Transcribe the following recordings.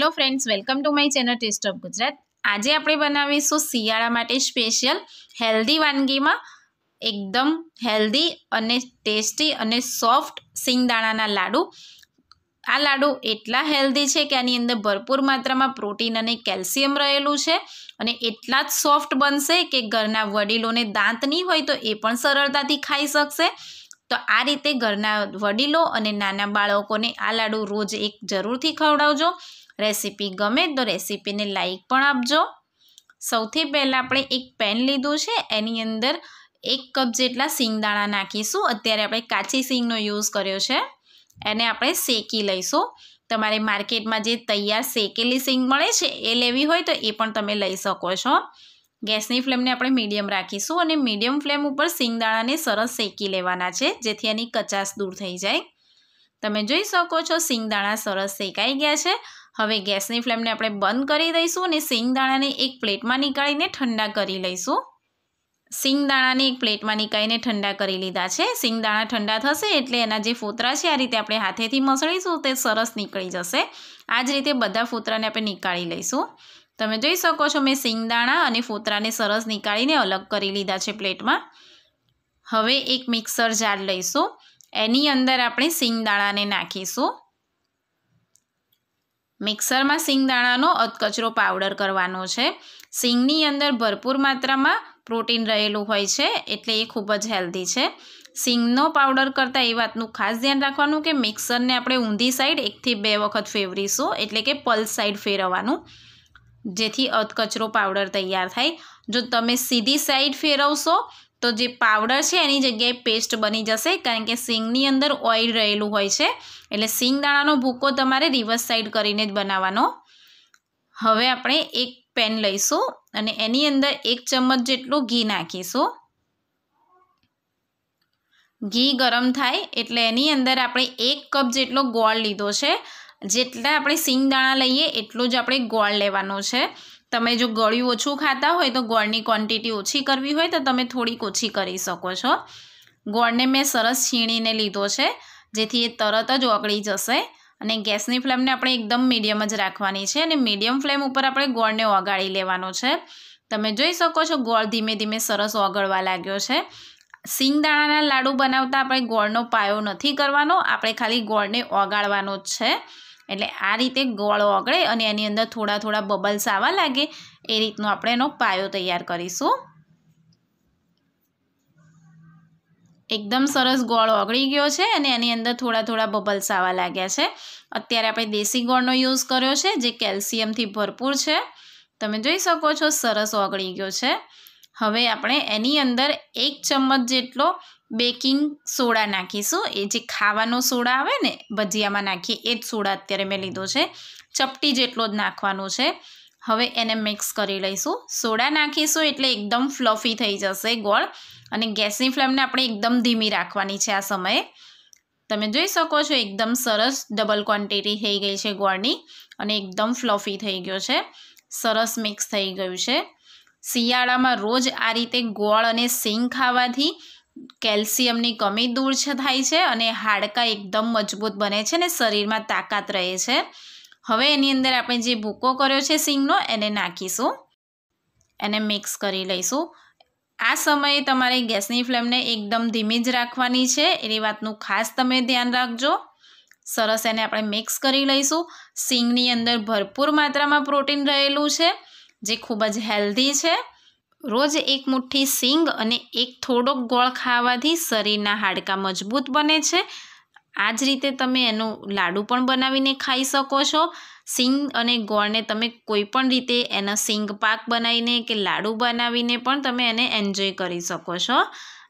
hello friends welcome to my channel taste of Gujarat આજે આપણે બનાવીશું શિયાળા માટે સ્પેશિયલ હેલ્ધી વાનગીમાં એકદમ હેલ્ધી અને ટેસ્ટી અને સોફ્ટ સિંગદાણાના લાડુ આ લાડુ એટલા હેલ્ધી છે કે આની અંદર ભરપૂર માત્રામાં પ્રોટીન અને કેલ્શિયમ રહેલું છે અને એટલા જ સોફ્ટ બનશે કે ઘરના વડીલોને દાંત નહીં હોય તો એ પણ સરળતાથી ખાઈ શકશે તો આ રીતે ઘરના વડીલો અને નાના બાળકોને આ લાડુ રોજ એક જરૂરથી ખવડાવજો રેસીપી ગમે તો રેસીપીને લાઇક પણ આપજો સૌથી પહેલાં આપણે એક પેન લીધું છે એની અંદર એક કપ જેટલા સિંગદાણા નાખીશું અત્યારે આપણે કાચી સિંગનો યુઝ કર્યો છે એને આપણે શેકી લઈશું તમારે માર્કેટમાં જે તૈયાર શેકેલી સિંગ મળે છે એ લેવી હોય તો એ પણ તમે લઈ શકો છો ગેસની ફ્લેમને આપણે મીડિયમ રાખીશું અને મીડિયમ ફ્લેમ ઉપર સિંગદાણાને સરસ શેકી લેવાના છે જેથી એની કચાશ દૂર થઈ જાય તમે જોઈ શકો છો સિંગદાણા સરસ શેકાઈ ગયા છે હવે ગેસની ફ્લેમને આપણે બંધ કરી દઈશું અને સિંગદાણાને એક પ્લેટમાં નીકાળીને ઠંડા કરી લઈશું સિંગદાણાને એક પ્લેટમાં નીકાળીને ઠંડા કરી લીધા છે સિંગદાણા ઠંડા થશે એટલે એના જે ફોતરા છે આ રીતે આપણે હાથેથી મસળીશું તે સરસ નીકળી જશે આ જ રીતે બધા ફૂતરાને આપણે નીકાળી લઈશું તમે જોઈ શકો છો મેં સિંગદાણા અને ફોતરાને સરસ નીકાળીને અલગ કરી લીધા છે પ્લેટમાં હવે એક મિક્સર જાર લઈશું એની અંદર આપણે સિંગદાણાને નાખીશું મિક્સરમાં સિંગદાણાનો અધકચરો પાવડર કરવાનો છે સિંગની અંદર ભરપૂર માત્રામાં પ્રોટીન રહેલું હોય છે એટલે એ ખૂબ જ હેલ્ધી છે સિંગનો પાવડર કરતાં એ વાતનું ખાસ ધ્યાન રાખવાનું કે મિક્સરને આપણે ઊંધી સાઈડ એકથી બે વખત ફેરવીશું એટલે કે પલ્સ સાઈડ ફેરવવાનું જેથી અધકચરો પાવડર તૈયાર થાય જો તમે સીધી સાઈડ ફેરવશો તો જે પાવડર છે એની જગ્યાએ પેસ્ટ બની જશે કારણ કે સિંગની અંદર ઓઇલ રહેલું હોય છે એટલે સિંગ દાણાનો ભૂકો તમારે રિવર્સ સાઈડ કરીને જ બનાવવાનો હવે આપણે એક પેન લઈશું અને એની અંદર એક ચમચ જેટલું ઘી નાખીશું ઘી ગરમ થાય એટલે એની અંદર આપણે એક કપ જેટલો ગોળ લીધો છે જેટલા આપણે સિંગ દાણા લઈએ એટલું જ આપણે ગોળ લેવાનો છે તમે જો ગળ્યું ઓછું ખાતા હોય તો ગોળની ક્વોન્ટિટી ઓછી કરવી હોય તો તમે થોડીક ઓછી કરી શકો છો ગોળને મેં સરસ છીણીને લીધો છે જેથી એ તરત જ ઓગળી જશે અને ગેસની ફ્લેમને આપણે એકદમ મીડિયમ જ રાખવાની છે અને મીડિયમ ફ્લેમ ઉપર આપણે ગોળને ઓગાળી લેવાનો છે તમે જોઈ શકો છો ગોળ ધીમે ધીમે સરસ ઓગળવા લાગ્યો છે સિંગદાણાના લાડુ બનાવતા આપણે ગોળનો પાયો નથી કરવાનો આપણે ખાલી ગોળને ઓગાળવાનો જ છે એટલે આ રીતે ગોળો ઓગળે અને એની અંદર થોડા થોડા બબલ્સ આવવા લાગે એ રીતનો આપણે એનો પાયો તૈયાર કરીશું એકદમ સરસ ગોળ ઓગળી ગયો છે અને એની અંદર થોડા થોડા બબલ્સ આવવા લાગ્યા છે અત્યારે આપણે દેશી ગોળનો યુઝ કર્યો છે જે કેલ્શિયમથી ભરપૂર છે તમે જોઈ શકો છો સરસ ઓગળી ગયો છે હવે આપણે એની અંદર એક ચમચ જેટલો બેકિંગ સોડા નાખીશું એ જે ખાવાનો સોડા આવે ને ભજીયામાં નાખીએ એ જ સોડા અત્યારે મેં લીધો છે ચપટી જેટલો જ નાખવાનો છે હવે એને મિક્સ કરી લઈશું સોડા નાખીશું એટલે એકદમ ફ્લફી થઈ જશે ગોળ અને ગેસની ફ્લેમને આપણે એકદમ ધીમી રાખવાની છે આ સમયે તમે જોઈ શકો છો એકદમ સરસ ડબલ ક્વોન્ટિટી થઈ ગઈ છે ગોળની અને એકદમ ફ્લફી થઈ ગયો છે સરસ મિક્સ થઈ ગયું છે શિયાળામાં રોજ આ રીતે ગોળ અને સિંગ ખાવાથી કેલ્શિયમની કમી દૂર થાય છે અને હાડકા એકદમ મજબૂત બને છે અને શરીરમાં તાકાત રહે છે હવે એની અંદર આપણે જે ભૂકો કર્યો છે સિંગનો એને નાખીશું એને મિક્સ કરી લઈશું આ સમયે તમારે ગેસની ફ્લેમને એકદમ ધીમી જ રાખવાની છે એની વાતનું ખાસ તમે ધ્યાન રાખજો સરસ એને આપણે મિક્સ કરી લઈશું સિંગની અંદર ભરપૂર માત્રામાં પ્રોટીન રહેલું છે જે ખૂબ જ હેલ્ધી છે રોજ એક મુઠ્ઠી સિંગ અને એક થોડોક ગોળ ખાવાથી શરીરના હાડકાં મજબૂત બને છે આ જ રીતે તમે એનું લાડુ પણ બનાવીને ખાઈ શકો છો સિંગ અને ગોળને તમે કોઈપણ રીતે એના સિંગ પાક બનાવીને કે લાડુ બનાવીને પણ તમે એને એન્જોય કરી શકો છો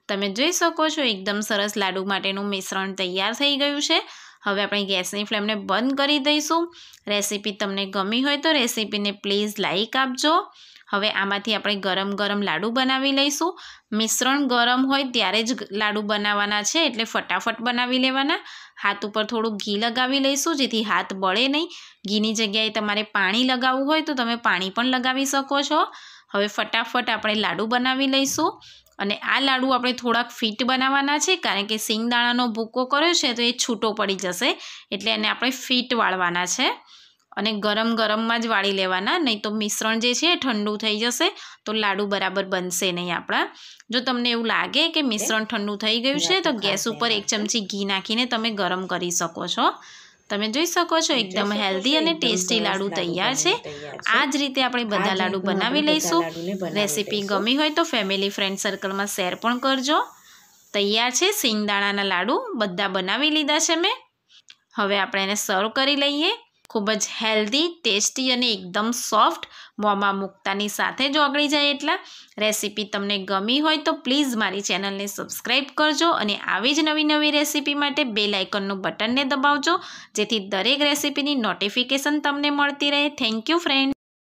તમે જોઈ શકો છો એકદમ સરસ લાડુ માટેનું મિશ્રણ તૈયાર થઈ ગયું છે હવે આપણે ગેસની ફ્લેમને બંધ કરી દઈશું રેસીપી તમને ગમી હોય તો રેસીપીને પ્લીઝ લાઇક આપજો હવે આમાંથી આપણે ગરમ ગરમ લાડુ બનાવી લઈશું મિશ્રણ ગરમ હોય ત્યારે જ લાડુ બનાવવાના છે એટલે ફટાફટ બનાવી લેવાના હાથ ઉપર થોડું ઘી લગાવી લઈશું જેથી હાથ બળે નહીં ઘીની જગ્યાએ તમારે પાણી લગાવવું હોય તો તમે પાણી પણ લગાવી શકો છો હવે ફટાફટ આપણે લાડુ બનાવી લઈશું અને આ લાડુ આપણે થોડાક ફિટ બનાવવાના છે કારણ કે સિંગદાણાનો ભૂકો કર્યો છે તો એ છૂટો પડી જશે એટલે એને આપણે ફિટ વાળવાના છે અને ગરમ ગરમમાં જ વાળી લેવાના નહીં તો મિશ્રણ જે છે એ ઠંડુ થઈ જશે તો લાડુ બરાબર બનશે નહીં આપણા જો તમને એવું લાગે કે મિશ્રણ ઠંડુ થઈ ગયું છે તો ગેસ ઉપર એક ચમચી ઘી નાખીને તમે ગરમ કરી શકો છો તમે જોઈ શકો છો એકદમ હેલ્ધી અને ટેસ્ટી લાડુ તૈયાર છે આ જ રીતે આપણે બધા લાડુ બનાવી લઈશું રેસીપી ગમી હોય તો ફેમિલી ફ્રેન્ડ સર્કલમાં શેર પણ કરજો તૈયાર છે સિંગદાણાના લાડુ બધા બનાવી લીધા છે મેં હવે આપણે એને સર્વ કરી લઈએ ખૂબ જ હેલ્ધી ટેસ્ટી અને એકદમ સોફ્ટ મોંમાં મૂકતાની સાથે જ ઓગળી જાય એટલા રેસીપી તમને ગમી હોય તો પ્લીઝ મારી ચેનલને સબસ્ક્રાઈબ કરજો અને આવી જ નવી નવી રેસીપી માટે બેલ આઇકનનું બટનને દબાવજો જેથી દરેક રેસીપીની નોટિફિકેશન તમને મળતી રહે થેન્ક યુ ફ્રેન્ડ